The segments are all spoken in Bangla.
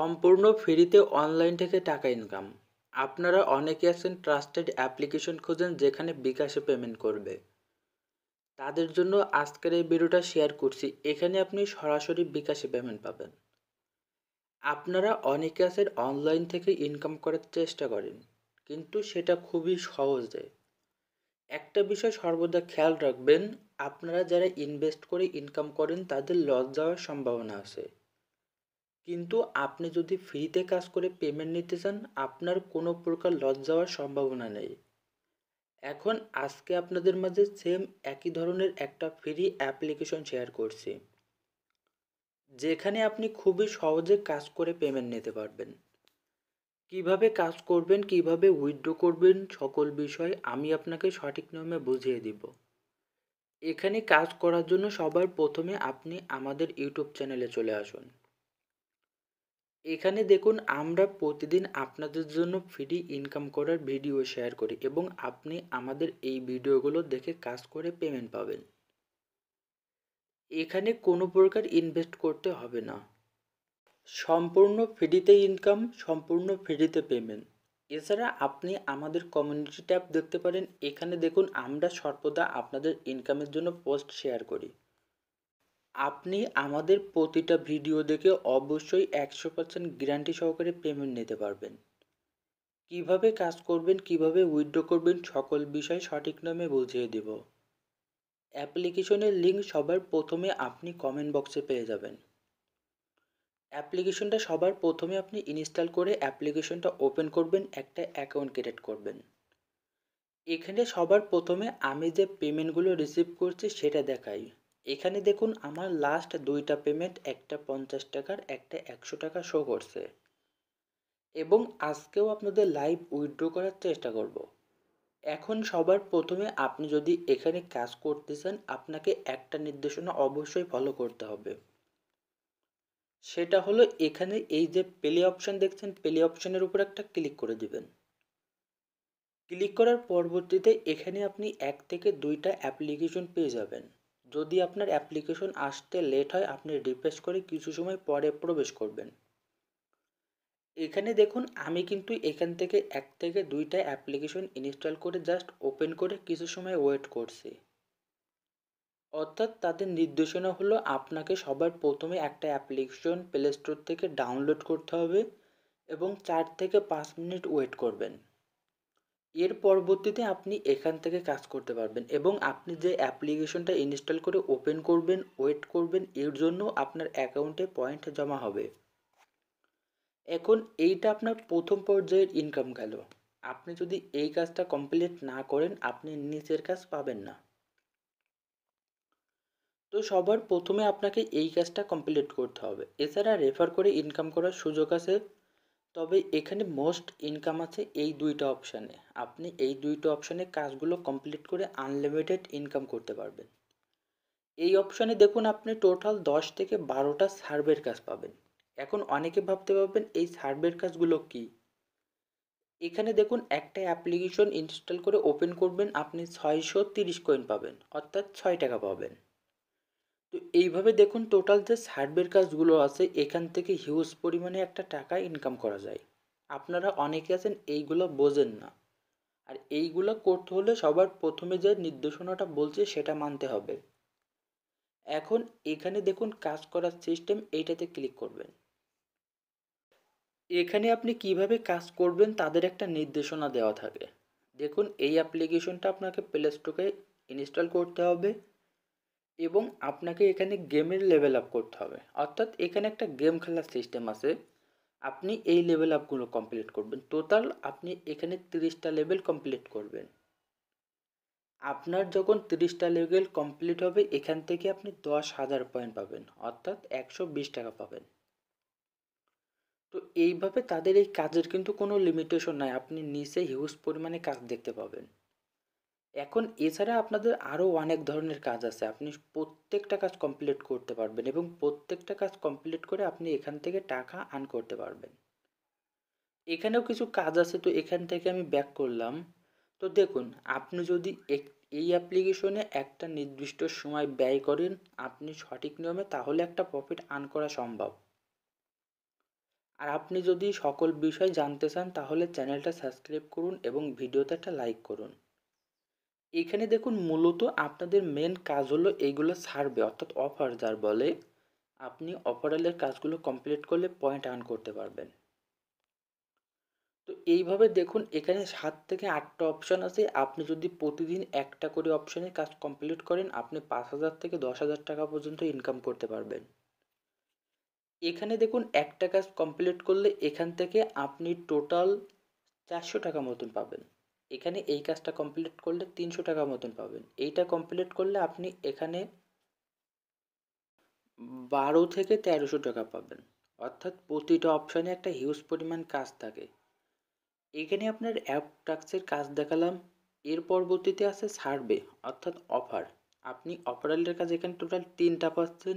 সম্পূর্ণ ফ্রিতে অনলাইন থেকে টাকা ইনকাম আপনারা অনেকে আছেন ট্রাস্টেড অ্যাপ্লিকেশন খোঁজেন যেখানে বিকাশে পেমেন্ট করবে তাদের জন্য আজকের এই ভিডিওটা শেয়ার করছি এখানে আপনি সরাসরি বিকাশে পেমেন্ট পাবেন আপনারা অনেকে আছেন অনলাইন থেকে ইনকাম করার চেষ্টা করেন কিন্তু সেটা খুবই সহজে একটা বিষয় সর্বদা খেয়াল রাখবেন আপনারা যারা ইনভেস্ট করে ইনকাম করেন তাদের লস যাওয়ার সম্ভাবনা আছে কিন্তু আপনি যদি ফ্রিতে কাজ করে পেমেন্ট নিতে চান আপনার কোনো প্রকার লস যাওয়ার সম্ভাবনা নেই এখন আজকে আপনাদের মাঝে সেম একই ধরনের একটা ফ্রি অ্যাপ্লিকেশন শেয়ার করছি যেখানে আপনি খুবই সহজে কাজ করে পেমেন্ট নিতে পারবেন কিভাবে কাজ করবেন কিভাবে উইথড্র করবেন সকল বিষয় আমি আপনাকে সঠিক নিয়মে বুঝিয়ে দিব এখানে কাজ করার জন্য সবার প্রথমে আপনি আমাদের ইউটিউব চ্যানেলে চলে আসুন এখানে দেখুন আমরা প্রতিদিন আপনাদের জন্য ফ্রি ইনকাম করার ভিডিও শেয়ার করি এবং আপনি আমাদের এই ভিডিওগুলো দেখে কাজ করে পেমেন্ট পাবেন এখানে কোনো প্রকার ইনভেস্ট করতে হবে না সম্পূর্ণ ফ্রিতে ইনকাম সম্পূর্ণ ফ্রিতে পেমেন্ট এছাড়া আপনি আমাদের কমিউনিটি ট্যাব দেখতে পারেন এখানে দেখুন আমরা সর্বদা আপনাদের ইনকামের জন্য পোস্ট শেয়ার করি আপনি আমাদের প্রতিটা ভিডিও দেখে অবশ্যই একশো পার্সেন্ট গ্যারান্টি সহকারে পেমেন্ট নিতে পারবেন কিভাবে কাজ করবেন কিভাবে উইথড্র করবেন সকল বিষয় সঠিক নামে বুঝিয়ে দেব অ্যাপ্লিকেশনের লিঙ্ক সবার প্রথমে আপনি কমেন্ট বক্সে পেয়ে যাবেন অ্যাপ্লিকেশনটা সবার প্রথমে আপনি ইনস্টল করে অ্যাপ্লিকেশনটা ওপেন করবেন একটা অ্যাকাউন্ট ক্রিয়েট করবেন এখানে সবার প্রথমে আমি যে পেমেন্টগুলো রিসিভ করছি সেটা দেখাই এখানে দেখুন আমার লাস্ট দুইটা পেমেন্ট একটা পঞ্চাশ টাকার একটা একশো টাকা শো করছে এবং আজকেও আপনাদের লাইভ উইথড্র করার চেষ্টা করব। এখন সবার প্রথমে আপনি যদি এখানে কাজ করতে চান আপনাকে একটা নির্দেশনা অবশ্যই ফলো করতে হবে সেটা হলো এখানে এই যে প্লে অপশান দেখছেন প্লে অপশানের উপর একটা ক্লিক করে দিবেন ক্লিক করার পরবর্তীতে এখানে আপনি এক থেকে দুইটা অ্যাপ্লিকেশন পেয়ে যাবেন যদি আপনার অ্যাপ্লিকেশন আসতে লেট হয় আপনি রিফ্রেশ করে কিছু সময় পরে প্রবেশ করবেন এখানে দেখুন আমি কিন্তু এখান থেকে এক থেকে দুইটা অ্যাপ্লিকেশন ইনস্টল করে জাস্ট ওপেন করে কিছু সময় ওয়েট করছি অর্থাৎ তাদের নির্দেশনা হলো আপনাকে সবার প্রথমে একটা অ্যাপ্লিকেশন প্লে স্টোর থেকে ডাউনলোড করতে হবে এবং চার থেকে পাঁচ মিনিট ওয়েট করবেন এর পরবর্তীতে আপনি এখান থেকে কাজ করতে পারবেন এবং আপনি যে অ্যাপ্লিকেশনটা ইনস্টল করে ওপেন করবেন ওয়েট করবেন এর জন্য আপনার অ্যাকাউন্টে পয়েন্ট জমা হবে এখন এইটা আপনার প্রথম পর্যায়ের ইনকাম গেল আপনি যদি এই কাজটা কমপ্লিট না করেন আপনি নিচের কাজ পাবেন না তো সবার প্রথমে আপনাকে এই কাজটা কমপ্লিট করতে হবে এছাড়া রেফার করে ইনকাম করার সুযোগ আছে তবে এখানে মোস্ট ইনকাম আছে এই দুইটা অপশানে আপনি এই দুইটা অপশানে কাজগুলো কমপ্লিট করে আনলিমিটেড ইনকাম করতে পারবেন এই অপশানে দেখুন আপনি টোটাল দশ থেকে বারোটা সার্ভের কাজ পাবেন এখন অনেকে ভাবতে পারবেন এই সার্ভের কাজগুলো কি এখানে দেখুন একটা অ্যাপ্লিকেশন ইনস্টল করে ওপেন করবেন আপনি ছয়শো তিরিশ কয়েন পাবেন অর্থাৎ ছয় টাকা পাবেন তো এইভাবে দেখুন টোটাল যে সার্ভের কাজগুলো আছে এখান থেকে হিউজ পরিমাণে একটা টাকা ইনকাম করা যায় আপনারা অনেকে আছেন এইগুলো বোঝেন না আর এইগুলো করতে হলে সবার প্রথমে যে নির্দেশনাটা বলছে সেটা মানতে হবে এখন এখানে দেখুন কাজ করার সিস্টেম এইটাতে ক্লিক করবেন এখানে আপনি কিভাবে কাজ করবেন তাদের একটা নির্দেশনা দেওয়া থাকে দেখুন এই অ্যাপ্লিকেশনটা আপনাকে প্লে স্টোরে ইনস্টল করতে হবে এবং আপনাকে এখানে গেমের লেভেল আপ করতে হবে অর্থাৎ এখানে একটা গেম খেলার সিস্টেম আছে আপনি এই লেভেল আপগুলো কমপ্লিট করবেন টোটাল আপনি এখানে তিরিশটা লেভেল কমপ্লিট করবেন আপনার যখন তিরিশটা লেভেল কমপ্লিট হবে এখান থেকে আপনি দশ হাজার পয়েন্ট পাবেন অর্থাৎ একশো বিশ টাকা পাবেন তো এইভাবে তাদের এই কাজের কিন্তু কোনো লিমিটেশন নাই আপনি নিচে হিউজ পরিমাণে কাজ দেখতে পাবেন এখন এছাড়া আপনাদের আরও অনেক ধরনের কাজ আছে আপনি প্রত্যেকটা কাজ কমপ্লিট করতে পারবেন এবং প্রত্যেকটা কাজ কমপ্লিট করে আপনি এখান থেকে টাকা আর্ন করতে পারবেন এখানেও কিছু কাজ আছে তো এখান থেকে আমি ব্যাক করলাম তো দেখুন আপনি যদি এই অ্যাপ্লিকেশনে একটা নির্দিষ্ট সময় ব্যয় করেন আপনি সঠিক নিয়মে তাহলে একটা প্রফিট আর্ন করা সম্ভব আর আপনি যদি সকল বিষয় জানতে চান তাহলে চ্যানেলটা সাবস্ক্রাইব করুন এবং ভিডিওতে একটা লাইক করুন এখানে দেখুন মূলত আপনাদের মেন কাজ হলো এইগুলো সার্ভে অর্থাৎ অফার যার বলে আপনি অপারেলের কাজগুলো কমপ্লিট করলে পয়েন্ট আর্ন করতে পারবেন তো এইভাবে দেখুন এখানে সাত থেকে আটটা অপশান আছে আপনি যদি প্রতিদিন একটা করে অপশানে কাজ কমপ্লিট করেন আপনি পাঁচ হাজার থেকে দশ হাজার টাকা পর্যন্ত ইনকাম করতে পারবেন এখানে দেখুন একটা কাজ কমপ্লিট করলে এখান থেকে আপনি টোটাল চারশো টাকা মতন পাবেন এখানে এই কাজটা কমপ্লিট করলে তিনশো টাকা মতন পাবেন এইটা কমপ্লিট করলে আপনি এখানে বারো থেকে তেরোশো টাকা পাবেন অর্থাৎ প্রতিটা অপশানে একটা হিউজ পরিমাণ কাজ থাকে এখানে আপনার অ্যাপ টাক্সের কাজ দেখালাম এর পরবর্তীতে আছে সার্ভে অর্থাৎ অফার আপনি অপারেলের কাজ এখানে টোটাল তিনটা পাচ্ছেন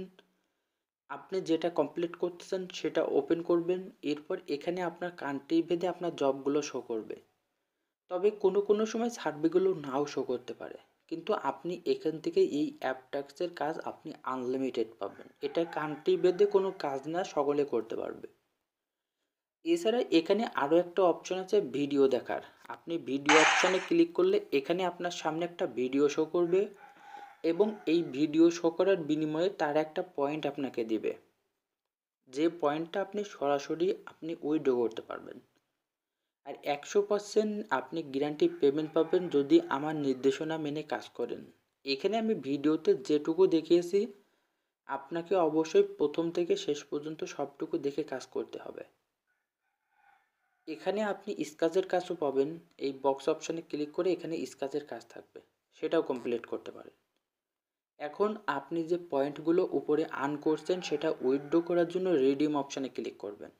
আপনি যেটা কমপ্লিট করতেছেন সেটা ওপেন করবেন এরপর এখানে আপনার কান্ট্রি ভেদে আপনার জবগুলো শো করবে তবে কোনো কোনো সময় সার্ভেগুলো নাও শো করতে পারে কিন্তু আপনি এখান থেকে এই অ্যাপ ট্যাক্সের কাজ আপনি আনলিমিটেড পাবেন এটা কান্ট্রি বেঁধে কোনো কাজ না সকলে করতে পারবে এছাড়া এখানে আরও একটা অপশন আছে ভিডিও দেখার আপনি ভিডিও অপশানে ক্লিক করলে এখানে আপনার সামনে একটা ভিডিও শো করবে এবং এই ভিডিও শো করার বিনিময়ে তার একটা পয়েন্ট আপনাকে দিবে যে পয়েন্টটা আপনি সরাসরি আপনি উইড্রো করতে পারবেন আর একশো পার্সেন্ট আপনি গ্যারান্টি পেমেন্ট পাবেন যদি আমার নির্দেশনা মেনে কাজ করেন এখানে আমি ভিডিওতে যেটুকু দেখিয়েছি আপনাকে অবশ্যই প্রথম থেকে শেষ পর্যন্ত সবটুকু দেখে কাজ করতে হবে এখানে আপনি স্কাচের কাজও পাবেন এই বক্স অপশানে ক্লিক করে এখানে স্কাচের কাজ থাকবে সেটাও কমপ্লিট করতে পারেন এখন আপনি যে পয়েন্টগুলো উপরে আর্ন করছেন সেটা উইথড্র করার জন্য রিডিম অপশানে ক্লিক করবেন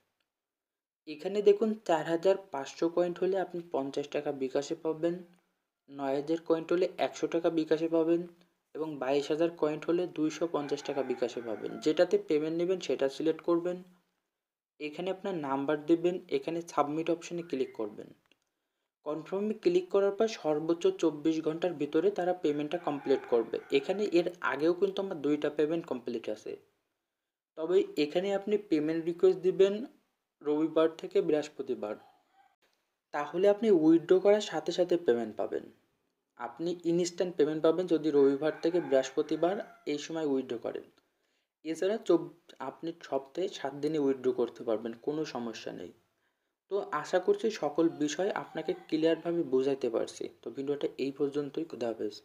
এখানে দেখুন চার হাজার পাঁচশো কয়েন্ট হলে আপনি পঞ্চাশ টাকা বিকাশে পাবেন নয় হাজার কয়েন্ট হলে একশো টাকা বিকাশে পাবেন এবং বাইশ হাজার কয়েন্ট হলে দুইশো পঞ্চাশ টাকা বিকাশে পাবেন যেটাতে পেমেন্ট নেবেন সেটা সিলেক্ট করবেন এখানে আপনার নাম্বার দেবেন এখানে সাবমিট অপশানে ক্লিক করবেন কনফার্মে ক্লিক করার পর সর্বোচ্চ চব্বিশ ঘন্টার ভিতরে তারা পেমেন্টটা কমপ্লিট করবে এখানে এর আগেও কিন্তু আমার দুইটা পেমেন্ট কমপ্লিট আছে তবে এখানে আপনি পেমেন্ট রিকোয়েস্ট দিবেন রবিবার থেকে বৃহস্পতিবার তাহলে আপনি উইথড্র করার সাথে সাথে পেমেন্ট পাবেন আপনি ইনস্ট্যান্ট পেমেন্ট পাবেন যদি রবিবার থেকে বৃহস্পতিবার এই সময় উইথড্র করেন এছাড়া আপনি সপ্তাহে সাত দিনে উইথড্র করতে পারবেন কোনো সমস্যা নেই তো আশা করছি সকল বিষয় আপনাকে ক্লিয়ারভাবে বোঝাইতে পারছি তো ভিডিওটা এই পর্যন্তই খুদা হাফেজ